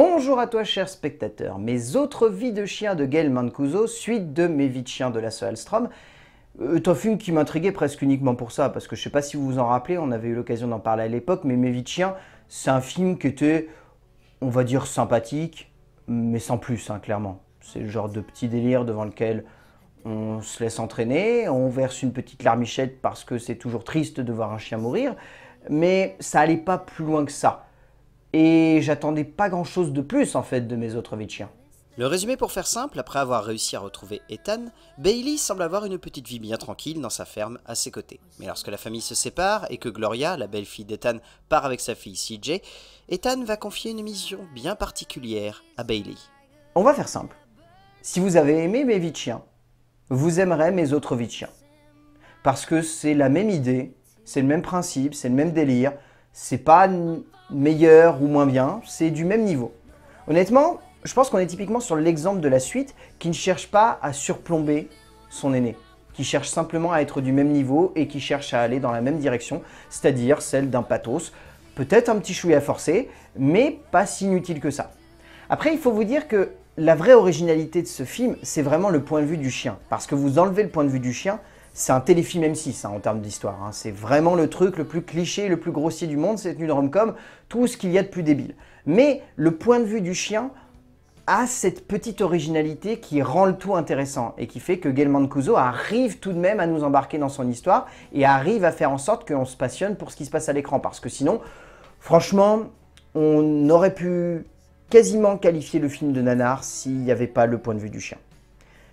Bonjour à toi cher spectateur, mes autres vies de chien de Gail Mancuso, suite de mes vies de chien de Lasse Hallström, euh, un film qui m'intriguait presque uniquement pour ça, parce que je ne sais pas si vous vous en rappelez, on avait eu l'occasion d'en parler à l'époque, mais Mes vies de chien, c'est un film qui était, on va dire, sympathique, mais sans plus, hein, clairement. C'est le genre de petit délire devant lequel on se laisse entraîner, on verse une petite larmichette parce que c'est toujours triste de voir un chien mourir, mais ça allait pas plus loin que ça et j'attendais pas grand chose de plus en fait de mes autres chiens. Le résumé pour faire simple, après avoir réussi à retrouver Ethan, Bailey semble avoir une petite vie bien tranquille dans sa ferme à ses côtés. Mais lorsque la famille se sépare et que Gloria, la belle-fille d'Ethan, part avec sa fille CJ, Ethan va confier une mission bien particulière à Bailey. On va faire simple. Si vous avez aimé mes Vichiens, vous aimerez mes autres Vichiens. Parce que c'est la même idée, c'est le même principe, c'est le même délire, c'est pas meilleur ou moins bien, c'est du même niveau. Honnêtement, je pense qu'on est typiquement sur l'exemple de la suite qui ne cherche pas à surplomber son aîné, qui cherche simplement à être du même niveau et qui cherche à aller dans la même direction, c'est-à-dire celle d'un pathos, peut-être un petit chouïa forcer, mais pas si inutile que ça. Après, il faut vous dire que la vraie originalité de ce film, c'est vraiment le point de vue du chien, parce que vous enlevez le point de vue du chien, c'est un téléfilm M6 hein, en termes d'histoire. Hein. C'est vraiment le truc le plus cliché, le plus grossier du monde. C'est une rom-com, tout ce qu'il y a de plus débile. Mais le point de vue du chien a cette petite originalité qui rend le tout intéressant et qui fait que Gail Mancuso arrive tout de même à nous embarquer dans son histoire et arrive à faire en sorte qu'on se passionne pour ce qui se passe à l'écran. Parce que sinon, franchement, on aurait pu quasiment qualifier le film de nanar s'il n'y avait pas le point de vue du chien.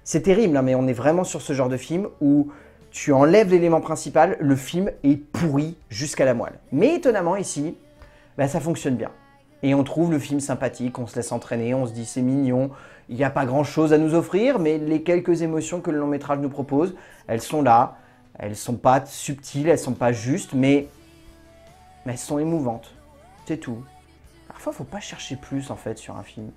C'est terrible, hein, mais on est vraiment sur ce genre de film où tu enlèves l'élément principal, le film est pourri jusqu'à la moelle. Mais étonnamment ici, bah, ça fonctionne bien. Et on trouve le film sympathique, on se laisse entraîner, on se dit c'est mignon, il n'y a pas grand chose à nous offrir, mais les quelques émotions que le long métrage nous propose, elles sont là, elles sont pas subtiles, elles sont pas justes, mais, mais elles sont émouvantes. C'est tout. Parfois, faut pas chercher plus en fait sur un film.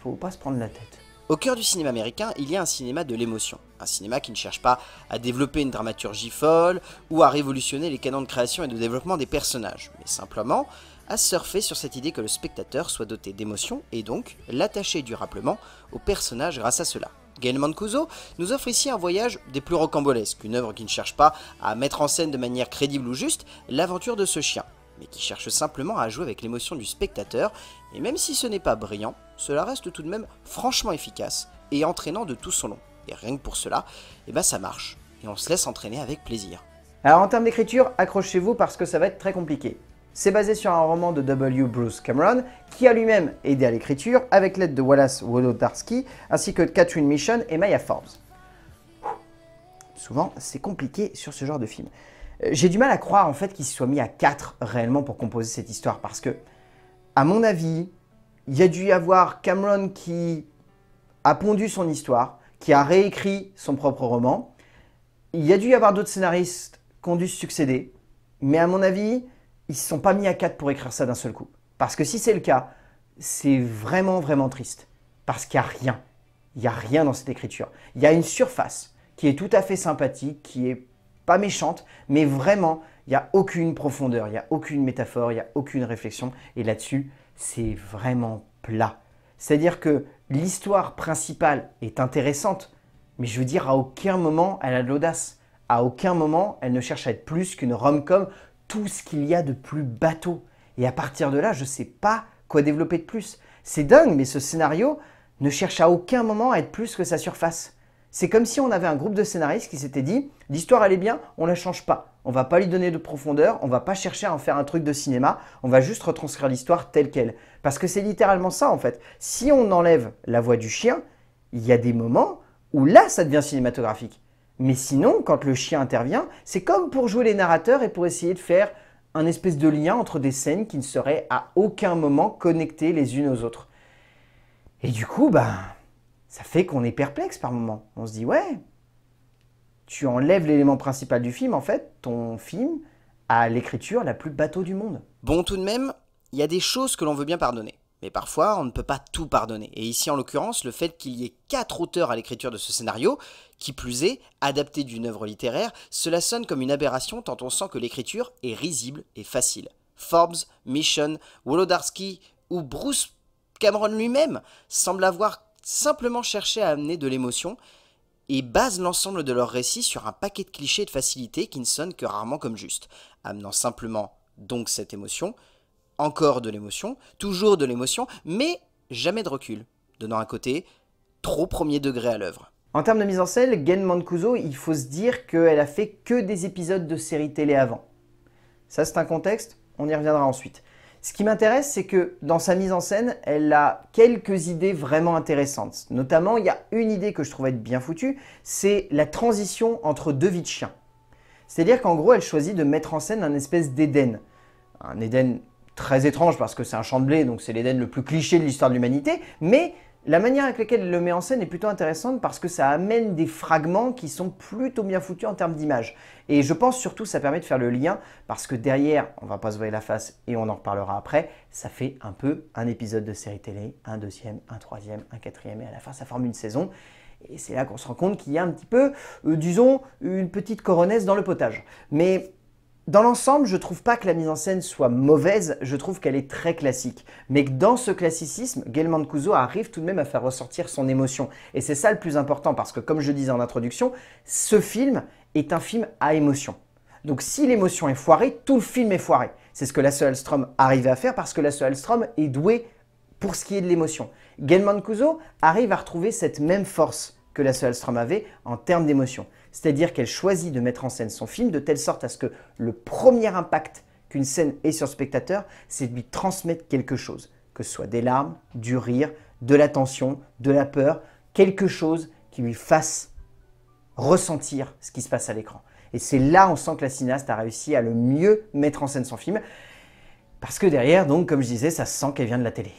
Faut pas se prendre la tête. Au cœur du cinéma américain, il y a un cinéma de l'émotion, un cinéma qui ne cherche pas à développer une dramaturgie folle ou à révolutionner les canons de création et de développement des personnages, mais simplement à surfer sur cette idée que le spectateur soit doté d'émotion et donc l'attacher durablement au personnage grâce à cela. Gaël Mancuso nous offre ici un voyage des plus rocambolesques, une œuvre qui ne cherche pas à mettre en scène de manière crédible ou juste l'aventure de ce chien, mais qui cherche simplement à jouer avec l'émotion du spectateur, et même si ce n'est pas brillant, cela reste tout de même franchement efficace et entraînant de tout son long. Et rien que pour cela, eh ben ça marche, et on se laisse entraîner avec plaisir. Alors en termes d'écriture, accrochez-vous parce que ça va être très compliqué. C'est basé sur un roman de W. Bruce Cameron, qui a lui-même aidé à l'écriture avec l'aide de Wallace Wodotarski, ainsi que de Catherine Mission et Maya Forbes. Souvent, c'est compliqué sur ce genre de film. Euh, j'ai du mal à croire en fait qu'ils se soient mis à quatre réellement pour composer cette histoire parce que, à mon avis, il y a dû y avoir Cameron qui a pondu son histoire, qui a réécrit son propre roman. Il y a dû y avoir d'autres scénaristes qui ont dû se succéder, mais à mon avis, ils ne se sont pas mis à quatre pour écrire ça d'un seul coup. Parce que si c'est le cas, c'est vraiment vraiment triste. Parce qu'il n'y a rien. Il n'y a rien dans cette écriture. Il y a une surface qui est tout à fait sympathique, qui est pas méchante, mais vraiment, il n'y a aucune profondeur, il n'y a aucune métaphore, il n'y a aucune réflexion. Et là-dessus, c'est vraiment plat. C'est-à-dire que l'histoire principale est intéressante, mais je veux dire, à aucun moment, elle a de l'audace. À aucun moment, elle ne cherche à être plus qu'une rom-com, tout ce qu'il y a de plus bateau. Et à partir de là, je ne sais pas quoi développer de plus. C'est dingue, mais ce scénario ne cherche à aucun moment à être plus que sa surface. C'est comme si on avait un groupe de scénaristes qui s'était dit l'histoire allait bien, on la change pas. On va pas lui donner de profondeur, on va pas chercher à en faire un truc de cinéma, on va juste retranscrire l'histoire telle qu'elle. Parce que c'est littéralement ça en fait. Si on enlève la voix du chien, il y a des moments où là ça devient cinématographique. Mais sinon, quand le chien intervient, c'est comme pour jouer les narrateurs et pour essayer de faire un espèce de lien entre des scènes qui ne seraient à aucun moment connectées les unes aux autres. Et du coup, bah, ça fait qu'on est perplexe par moment. On se dit, ouais, tu enlèves l'élément principal du film, en fait, ton film a l'écriture la plus bateau du monde. Bon, tout de même, il y a des choses que l'on veut bien pardonner. Mais parfois, on ne peut pas tout pardonner. Et ici, en l'occurrence, le fait qu'il y ait quatre auteurs à l'écriture de ce scénario, qui plus est, adapté d'une œuvre littéraire, cela sonne comme une aberration tant on sent que l'écriture est risible et facile. Forbes, Mission, Wolodarski ou Bruce Cameron lui-même semblent avoir simplement chercher à amener de l'émotion et basent l'ensemble de leur récit sur un paquet de clichés de facilités qui ne sonnent que rarement comme juste, amenant simplement donc cette émotion, encore de l'émotion, toujours de l'émotion, mais jamais de recul, donnant un côté trop premier degré à l'œuvre. En termes de mise en scène, Gen Mancuso, il faut se dire qu'elle a fait que des épisodes de séries télé avant. Ça c'est un contexte, on y reviendra ensuite. Ce qui m'intéresse, c'est que dans sa mise en scène, elle a quelques idées vraiment intéressantes. Notamment, il y a une idée que je trouve être bien foutue, c'est la transition entre deux vies de chien. C'est-à-dire qu'en gros, elle choisit de mettre en scène un espèce d'Éden. Un Éden très étrange parce que c'est un champ de blé, donc c'est l'Éden le plus cliché de l'histoire de l'humanité, mais la manière avec laquelle elle le met en scène est plutôt intéressante parce que ça amène des fragments qui sont plutôt bien foutus en termes d'image. Et je pense surtout ça permet de faire le lien parce que derrière, on va pas se voir la face et on en reparlera après, ça fait un peu un épisode de série télé, un deuxième, un troisième, un quatrième et à la fin ça forme une saison. Et c'est là qu'on se rend compte qu'il y a un petit peu, euh, disons, une petite coronesse dans le potage. Mais dans l'ensemble, je trouve pas que la mise en scène soit mauvaise, je trouve qu'elle est très classique. Mais que dans ce classicisme, Gaël Mancuso arrive tout de même à faire ressortir son émotion. Et c'est ça le plus important, parce que comme je disais en introduction, ce film est un film à émotion. Donc si l'émotion est foirée, tout le film est foiré. C'est ce que Lasse Hallström arrivait à faire, parce que Lasse Hallström est doué pour ce qui est de l'émotion. Gaël Mancuso arrive à retrouver cette même force que Lasse Hallström avait en termes d'émotion c'est-à-dire qu'elle choisit de mettre en scène son film de telle sorte à ce que le premier impact qu'une scène ait sur le spectateur, c'est de lui transmettre quelque chose, que ce soit des larmes, du rire, de l'attention, de la peur, quelque chose qui lui fasse ressentir ce qui se passe à l'écran. Et c'est là on sent que la cinéaste a réussi à le mieux mettre en scène son film, parce que derrière, donc, comme je disais, ça sent qu'elle vient de la télé.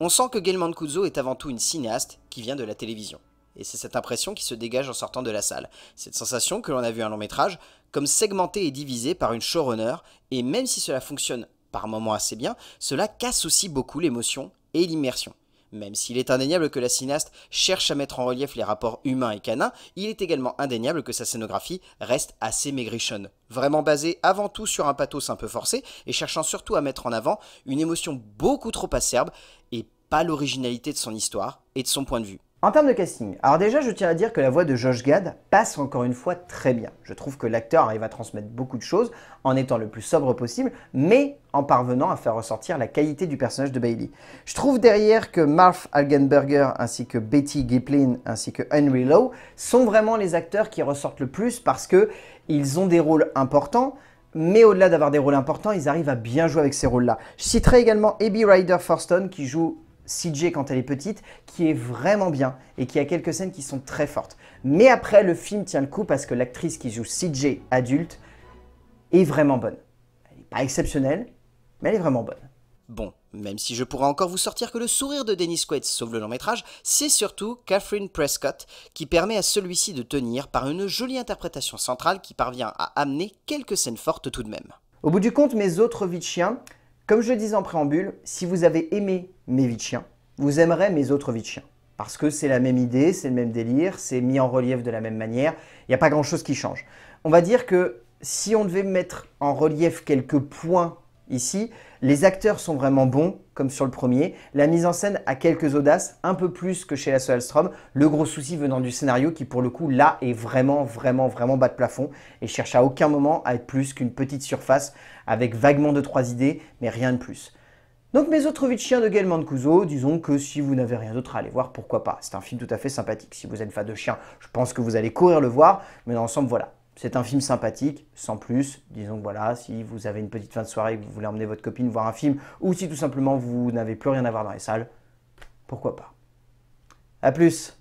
On sent que Gail Mancuso est avant tout une cinéaste qui vient de la télévision. Et c'est cette impression qui se dégage en sortant de la salle. Cette sensation que l'on a vu un long métrage comme segmenté et divisé par une showrunner, et même si cela fonctionne par moments assez bien, cela casse aussi beaucoup l'émotion et l'immersion. Même s'il est indéniable que la cinéaste cherche à mettre en relief les rapports humains et canins, il est également indéniable que sa scénographie reste assez maigrichonne, vraiment basée avant tout sur un pathos un peu forcé et cherchant surtout à mettre en avant une émotion beaucoup trop acerbe et pas l'originalité de son histoire et de son point de vue. En termes de casting, alors déjà je tiens à dire que la voix de Josh Gad passe encore une fois très bien. Je trouve que l'acteur arrive à transmettre beaucoup de choses en étant le plus sobre possible, mais en parvenant à faire ressortir la qualité du personnage de Bailey. Je trouve derrière que Marv Algenberger ainsi que Betty Giplin ainsi que Henry Lowe sont vraiment les acteurs qui ressortent le plus parce qu'ils ont des rôles importants, mais au-delà d'avoir des rôles importants, ils arrivent à bien jouer avec ces rôles-là. Je citerai également Abby Ryder Forston qui joue CJ quand elle est petite, qui est vraiment bien et qui a quelques scènes qui sont très fortes. Mais après, le film tient le coup parce que l'actrice qui joue CJ adulte est vraiment bonne. Elle n'est pas exceptionnelle, mais elle est vraiment bonne. Bon, même si je pourrais encore vous sortir que le sourire de Denis Quaid sauve le long métrage, c'est surtout Catherine Prescott qui permet à celui-ci de tenir par une jolie interprétation centrale qui parvient à amener quelques scènes fortes tout de même. Au bout du compte, mes autres vies de comme je le disais en préambule, si vous avez aimé mes vies de vous aimerez mes autres vies de Parce que c'est la même idée, c'est le même délire, c'est mis en relief de la même manière, il n'y a pas grand chose qui change. On va dire que si on devait mettre en relief quelques points Ici, les acteurs sont vraiment bons, comme sur le premier. La mise en scène a quelques audaces, un peu plus que chez la Soelstrom. Le gros souci venant du scénario qui, pour le coup, là, est vraiment, vraiment, vraiment bas de plafond et cherche à aucun moment à être plus qu'une petite surface avec vaguement de trois idées, mais rien de plus. Donc mes autres chiens de Gaël Mancuso, disons que si vous n'avez rien d'autre à aller voir, pourquoi pas. C'est un film tout à fait sympathique. Si vous êtes fan de chiens, je pense que vous allez courir le voir, mais dans l'ensemble, voilà c'est un film sympathique, sans plus. Disons que voilà, si vous avez une petite fin de soirée et que vous voulez emmener votre copine voir un film, ou si tout simplement vous n'avez plus rien à voir dans les salles, pourquoi pas. A plus